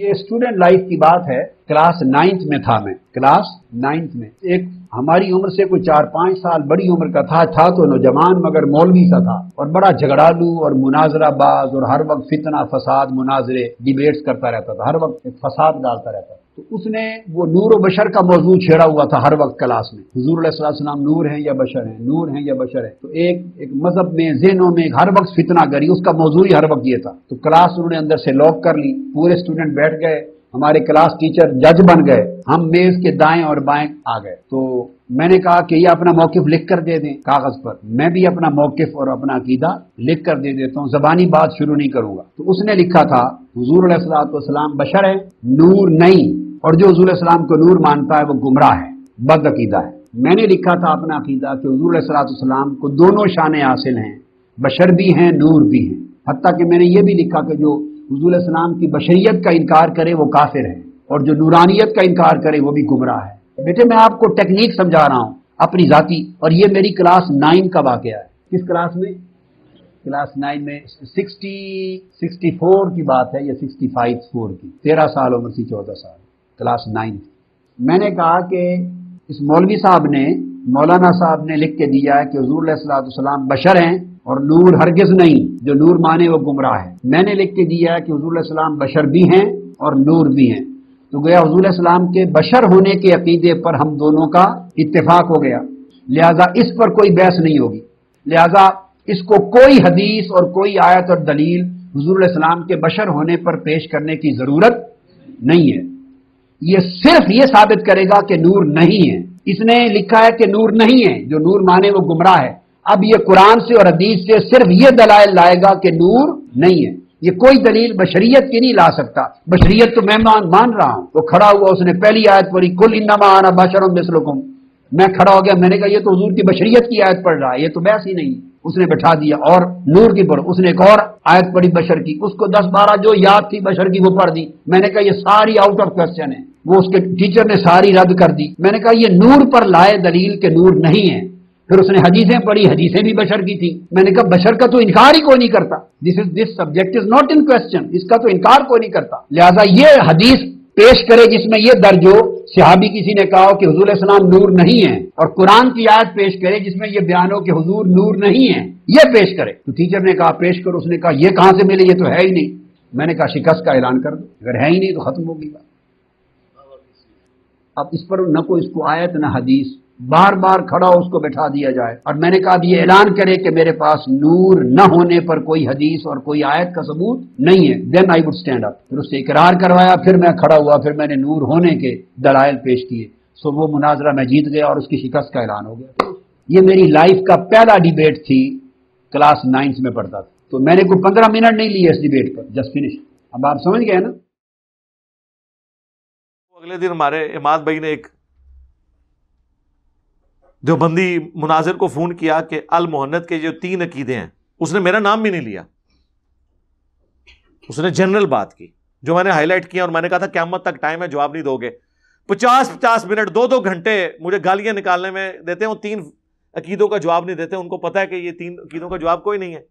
ये student life की बात है क्लास नाइन्थ में था मैं क्लास नाइन्थ में एक हमारी उम्र से कोई चार पांच साल बड़ी उम्र का था था तो नौजवान मगर मौलवी सा था और बड़ा झगड़ालू और मुनाजराबाज और हर वक्त फितना फसाद मुनाजरे डिबेट्स करता रहता था हर वक्त फसाद डालता रहता था तो उसने वो नूर व बशर का मौजूद छेड़ा हुआ था हर वक्त क्लास में हजूर सलाम नूर हैं या बशर हैं नूर हैं या बशर है तो एक एक मजहब में जेनों में हर वक्त फितना गरी उसका मौजूद ही हर वक्त ये था तो क्लास उन्होंने अंदर से लॉक कर ली पूरे स्टूडेंट बैठ गए हमारे क्लास टीचर जज बन गए हम मेज के दाएं और बाएं आ गए तो मैंने कहा कि ये अपना मौकफ लिख कर दे दें कागज पर मैं भी अपना मौकफ और अपना अकीदा लिख कर दे देता हूँ जबानी बात शुरू नहीं करूंगा तो उसने लिखा था हजूर सलाम बशर है नूर नहीं और जो हजूल सलाम को नूर मानता है वो गुमराह है बद अकीदा है मैंने लिखा था अपना अकीदा कि हजूल सलाम को दोनों शान हासिल हैं बशर भी हैं नूर भी हैं हती कि मैंने ये भी लिखा कि जो हजूल सलाम की बशरीत का इनकार करे वो काफिर है और जो नूरानियत का इनकार करे वो भी गुमराह है बेटे मैं आपको टेक्निक समझा रहा हूँ अपनी जाति और ये मेरी क्लास नाइन का वाक़ है किस क्लास में क्लास नाइन में सिक्सटी सिक्सटी फोर की बात है या सिक्सटी फाइव फोर की तेरह साल उम्र थी चौदह साल क्लास नाइन मैंने कहा कि इस मौलवी साहब ने मौलाना साहब ने लिख के दिया है कि सलाम बशर हैं और नूर हरगिज नहीं जो नूर माने वो गुमराह है मैंने लिख के दिया है कि सलाम बशर भी हैं और नूर भी हैं तो गया सलाम के बशर होने के अकीदे पर हम दोनों का इतफाक हो गया लिहाजा इस पर कोई बहस नहीं होगी लिहाजा इसको कोई हदीस और कोई आयत और दलील हजूर के बशर होने पर पेश करने की ज़रूरत नहीं है ये सिर्फ ये साबित करेगा कि नूर नहीं है इसने लिखा है कि नूर नहीं है जो नूर माने वो गुमराह है अब ये कुरान से और हदीस से सिर्फ ये दलाल लाएगा कि नूर नहीं है ये कोई दलील बशरीत की नहीं ला सकता बशरीत तो मैं मान मान रहा हूं वो तो खड़ा हुआ उसने पहली आयत पढ़ी कुल इन्नमा आना बशरम मिसलुकुम मैं खड़ा हो गया मैंने कहा ये तो हजूर की बशरीत की आयत पढ़ रहा है ये तो बहस ही नहीं है उसने बैठा दिया और नूर की पढ़ उसने एक और आयत पढ़ी बशर की उसको दस बारह जो याद थी बशर की वो पढ़ दी मैंने कहा ये सारी आउट ऑफ क्वेश्चन है वो उसके टीचर ने सारी रद्द कर दी मैंने कहा ये नूर पर लाए दलील के नूर नहीं है फिर उसने हदीसें पढ़ी हदीसें भी बशर की थी मैंने कहा बशर का तो इनकार ही कोई नहीं करता this is this subject is not in question इसका तो इनकार कोई नहीं करता लिहाजा ये हदीस पेश करे जिसमें यह दर्ज हो सिहाबी किसी ने कहा कि हजूर इस्लाम नूर नहीं है और कुरान की आयत पेश करे जिसमें यह बयान हो कि हजूर नूर नहीं है यह पेश करे तो टीचर ने कहा पेश करो उसने कहा यह कहां से मिले ये तो है ही नहीं मैंने कहा शिकस्त का ऐलान कर दो अगर है ही नहीं तो खत्म होगी बात अब इस पर न कोई इसको आयत न हदीस बार बार खड़ा उसको बैठा दिया जाए और मैंने कहा अब ये ऐलान करे कि मेरे पास नूर न होने पर कोई हदीस और कोई आयत का सबूत नहीं है then I would stand up फिर उससे इकरार करवाया फिर मैं खड़ा हुआ फिर मैंने नूर होने के दलायल पेश किए सो वो मुनाजरा मैं जीत गया और उसकी शिकस्त का ऐलान हो गया ये मेरी लाइफ का पहला डिबेट थी क्लास नाइन्थ में पढ़ता था तो मैंने कोई पंद्रह मिनट नहीं लिए इस डिबेट पर जस्ट फिनिश अब आप समझ गए ना अगले दिन हमारे इमाद भाई ने एक देवबंदी मुनाजिर को फ़ोन किया कि अल मोहन्नत के जो तीन अकीदे हैं उसने मेरा नाम भी नहीं लिया उसने जनरल बात की जो मैंने हाईलाइट किया और मैंने कहा था क्या मत तक टाइम है जवाब नहीं दोगे पचास पचास मिनट दो दो घंटे मुझे गालियां निकालने में देते हैं तीन अकीदों का जवाब नहीं देते उनको पता है कि ये तीन अकीदों का जवाब कोई नहीं है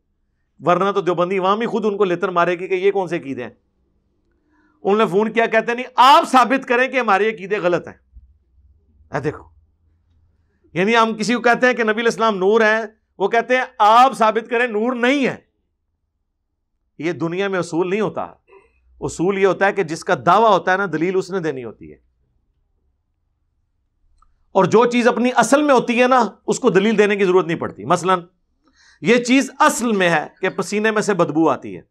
वरना तो देवबंदी वहां भी खुद उनको लेतर मारेगी कि ये कौन से अकीदे हैं उन्होंने फोन किया कहते नहीं आप साबित करें कि हमारे अकीदे गलत हैं देखो यानी हम किसी को कहते हैं कि नबी इस्लाम नूर है वो कहते हैं आप साबित करें नूर नहीं है ये दुनिया में असूल नहीं होता उसूल ये होता है कि जिसका दावा होता है ना दलील उसने देनी होती है और जो चीज अपनी असल में होती है ना उसको दलील देने की जरूरत नहीं पड़ती मसलन ये चीज असल में है कि पसीने में से बदबू आती है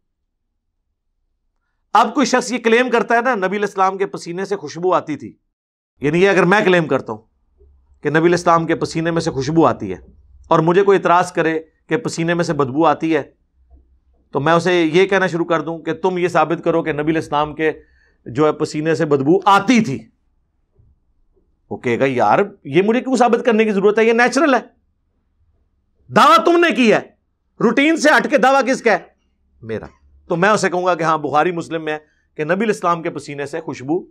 अब कोई शख्स ये क्लेम करता है ना नबी इस्लाम के पसीने से खुशबू आती थी यानी ये अगर मैं क्लेम करता हूं कि नबी इस्लाम के पसीने में से खुशबू आती है और मुझे कोई इतराज़ करे कि पसीने में से बदबू आती है तो मैं उसे यह कहना शुरू कर दूं कि तुम ये साबित करो कि नबी इस्लाम के जो है पसीने से बदबू आती थी वो कहेगा यार ये मुझे क्यों साबित करने की ज़रूरत है यह नेचुरल है दावा तुमने की है रूटीन से हटके दावा किसका है मेरा तो मैं उसे कहूंगा कि हाँ बुखारी मुस्लिम में है कि नबी इस्लाम के पसीने से खुशबू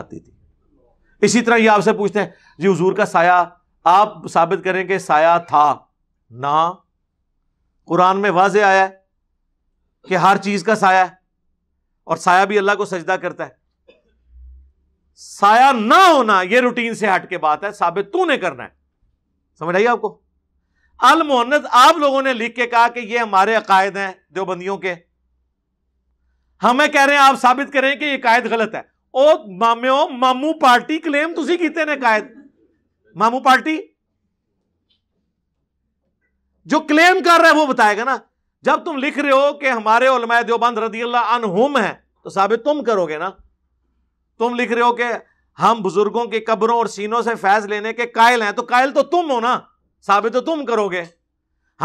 आती थी इसी तरह ये आपसे पूछते हैं जी हजूर का साया आप साबित करें कि साया था ना कुरान में वाज आया है कि हर चीज का साया और साया भी अल्लाह को सजदा करता है साया ना होना यह रूटीन से हट के बात है साबित तू ने करना है समझ आइए आपको अल मोहनद आप लोगों ने लिख के कहा कि ये हमारे अकायद हैं देवबंदियों के हमें कह रहे हैं आप साबित करें कि ये कायद गलत है ਉਹ मामू पार्टी क्लेम ਕਲੇਮ ਤੁਸੀਂ ने ਨੇ मामू पार्टी जो क्लेम कर रहा है वो बताएगा ना जब तुम लिख रहे हो कि हमारे उलमाए देवबंद रदी अल्लाह अनहुम है तो साबित तुम करोगे ना तुम लिख रहे हो कि हम बुजुर्गों की कब्रों और सीनों से फैज लेने के कायल हैं तो कायल तो तुम हो ना साबित तो तुम करोगे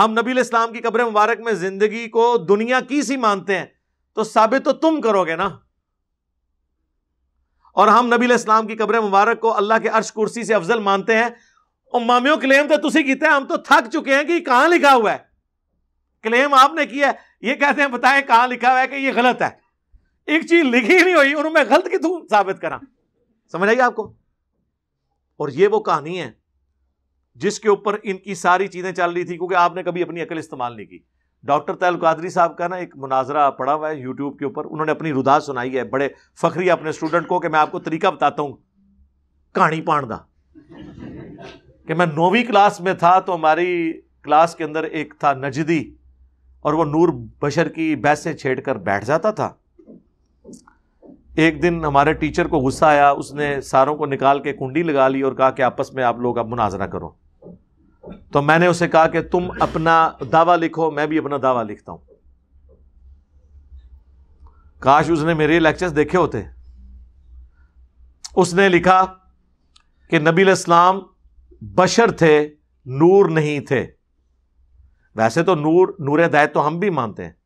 हम नबी इस्लाम की कब्र मुबारक में जिंदगी को दुनिया की सी मानते हैं तो साबित तो तुम करोगे ना और हम नबी इस्लाम की कब्र मुबारक को अल्लाह के अर्श कुर्सी से अफजल मानते हैं और मामियों क्लेम तो तुसी कीते हैं हम तो थक चुके हैं कि कहां लिखा हुआ है क्लेम आपने किया है ये कहते हैं बताएं कहां लिखा हुआ है कि ये गलत है एक चीज लिखी नहीं हुई उन्होंने गलत की तू साबित करा समझ आइए आपको और ये वो कहानी है जिसके ऊपर इनकी सारी चीजें चल रही थी क्योंकि आपने कभी अपनी अकल इस्तेमाल नहीं की डॉक्टर तैल कादरी साहब का ना एक मुनाजरा पड़ा हुआ है यूट्यूब के ऊपर उन्होंने अपनी रुदा सुनाई है बड़े फखरी अपने स्टूडेंट को कि मैं आपको तरीका बताता हूँ कहानी पाण का कि मैं नौवीं क्लास में था तो हमारी क्लास के अंदर एक था नजदी और वो नूर बशर की बहसें छेड़ कर बैठ जाता था एक दिन हमारे टीचर को गुस्सा आया उसने सारों को निकाल के कुंडी लगा ली और कहा कि आपस में आप लोग अब मुनाजरा करो तो मैंने उसे कहा कि तुम अपना दावा लिखो मैं भी अपना दावा लिखता हूं काश उसने मेरे लेक्चर्स देखे होते उसने लिखा कि नबी इस्लाम बशर थे नूर नहीं थे वैसे तो नूर नूर दाय तो हम भी मानते हैं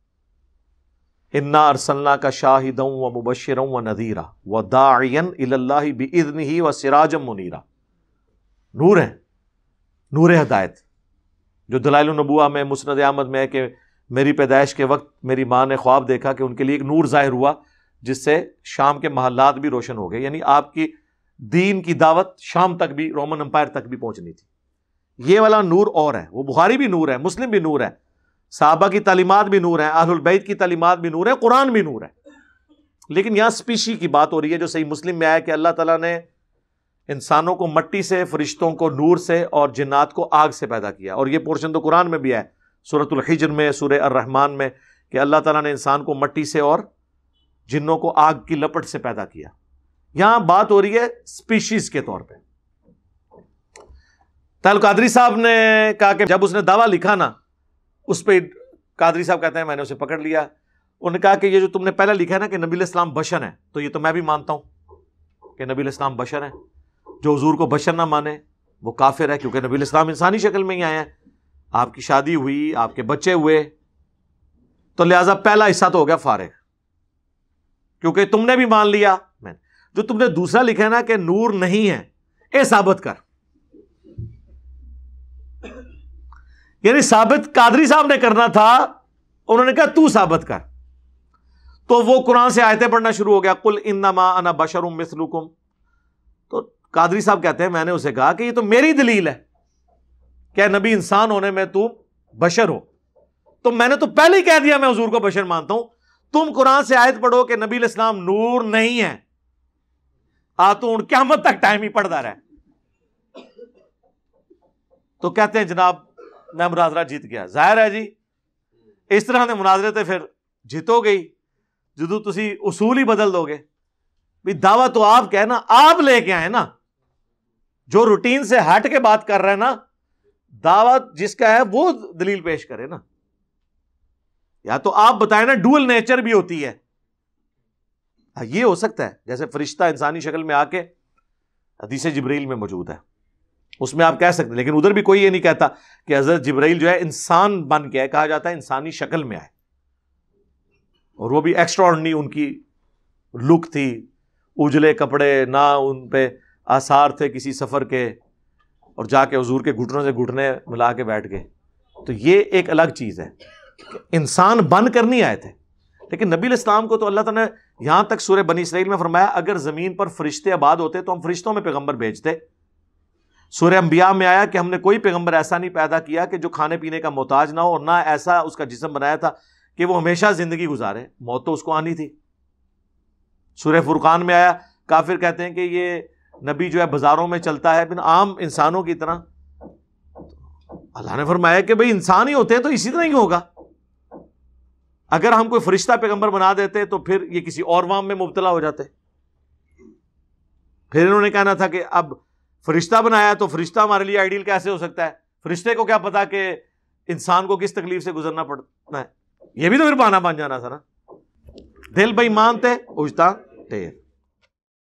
इन्ना अरसल्ला का शाहिद व मुबशरों व नदीरा व दायन इल्ला ही इदन ही व सिराजम मुनीरा नूर है नूर हदायत जो दलाइल नबुआ में मुसनद आमद में है कि मेरी पैदाइश के वक्त मेरी माँ ने ख्वाब देखा कि उनके लिए एक नूर ज़ाहिर हुआ जिससे शाम के महल्लात भी रोशन हो गए यानी आपकी दीन की दावत शाम तक भी रोमन अम्पायर तक भी पहुँचनी थी ये वाला नूर और है वो बुहारी भी नूर है मुस्लिम भी नूर है साहबा की तालीमत भी नूर है अहलबैत की तलीमत भी नूर है कुरान भी नूर है लेकिन यहाँ स्पीशी की बात हो रही है जो सही मुस्लिम में आया कि अल्लाह ताला ने इंसानों को मट्टी से फरिश्तों को नूर से और जिन्नात को आग से पैदा किया और ये पोर्शन तो कुरान में भी है सूरतुल हिजर में सूर अर्रहमान में कि अल्लाह तला ने इंसान को मट्टी से और जिन्नों को आग की लपट से पैदा किया यहां बात हो रही है स्पीशीज के तौर पर तहल कादरी साहब ने कहा कि जब उसने दावा लिखा ना उस पर कादरी साहब कहते हैं मैंने उसे पकड़ लिया उन्होंने कहा कि ये जो तुमने पहले लिखा है ना कि नबी इस्लाम बशर हैं तो ये तो मैं भी मानता हूं कि नबी इस्लाम बशर है जो हजूर को बशर ना माने वो काफिर है क्योंकि नबी इस्लाम इंसानी शक्ल में ही आए हैं आपकी शादी हुई आपके बच्चे हुए तो लिहाजा पहला हिस्सा तो हो गया फारे क्योंकि तुमने भी मान लिया मैंने जो तुमने दूसरा लिखा है ना कि नूर नहीं है ये साबित कर यानी साबित कादरी साहब ने करना था उन्होंने कहा तू साबित कर तो वो कुरान से आयतें पढ़ना शुरू हो गया कुल इन्नमा अना बशरुम मिसलुकुम तो कादरी साहब कहते हैं मैंने उसे कहा कि ये तो मेरी दलील है क्या नबी इंसान होने में तुम बशर हो तो मैंने तो पहले ही कह दिया मैं हजूर को बशर मानता हूं तुम कुरान से आयत पढ़ो कि नबी इस्लाम नूर नहीं है आ तो उन क्या तक टाइम ही पढ़ता रहे तो कहते हैं जनाब मैं मुनाजरा जीत गया जाहिर है जी इस तरह के मुनाजरे तो फिर जीतोगे ही ਜਦੋਂ ਤੁਸੀਂ ਉਸੂਲ ਹੀ ਬਦਲ ਦੋਗੇ ਵੀ ਦਾਵਾ ਤੋਂ ਆਪ ਕਹਿ ਨਾ ਆਪ ਲੈ ਕੇ जो रूटीन से हट के बात कर रहा है ना दावा जिसका है वो दलील पेश करे ना या तो आप बताए ना डुअल नेचर भी होती है हाँ ये हो सकता है जैसे फरिश्ता इंसानी शक्ल में आके हदीस जबरील में मौजूद है उसमें आप कह सकते हैं लेकिन उधर भी कोई ये नहीं कहता कि हजरत जबरील जो है इंसान बन के कहा जाता है इंसानी शक्ल में आए और वो भी एक्स्ट्रा उनकी लुक थी उजले कपड़े ना उन पर आसार थे किसी सफ़र के और जाके हजूर के घुटनों से घुटने मिला के बैठ गए तो ये एक अलग चीज़ है इंसान बन कर नहीं आए थे लेकिन नबी इस्लाम को तो अल्लाह तला ने यहाँ तक सूर्य बनी इसराइल में फरमाया अगर ज़मीन पर फरिश्ते आबाद होते तो हम फरिश्तों में पैगम्बर भेजते सूर्य अम्बिया में आया कि हमने कोई पैगम्बर ऐसा नहीं पैदा किया कि जो खाने पीने का मोहताज ना हो और ना ऐसा उसका जिसम बनाया था कि वो हमेशा ज़िंदगी गुजारे मौत तो उसको आनी थी सूर्य फुरकान में आया काफिर कहते हैं कि ये नबी जो है बाज़ारों में चलता है आम इंसानों की तरह अल्लाह ने फरमाया कि भाई इंसान ही होते हैं तो इसी तरह ही होगा अगर हम कोई फरिश्ता पैगंबर बना देते तो फिर ये किसी और वाम में मुबतला हो जाते फिर इन्होंने कहना था कि अब फरिश्ता बनाया तो फरिश्ता हमारे लिए आइडियल कैसे हो सकता है फरिश्ते को क्या पता कि इंसान को किस तकलीफ से गुजरना पड़ना है ये भी तो फिर बहाना बन जाना था ना दिल भाई मानते उजता टेर